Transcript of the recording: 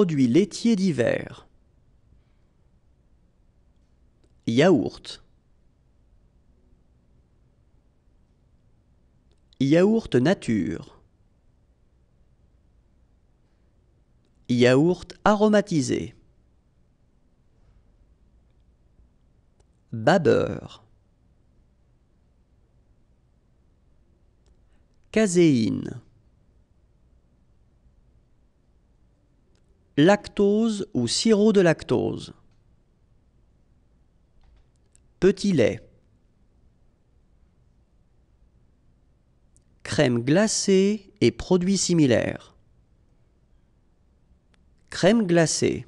produits laitiers d'hiver Yaourt. Yaourt nature. Yaourt aromatisé. Babeur. Caséine. lactose ou sirop de lactose, petit lait, crème glacée et produits similaires, crème glacée.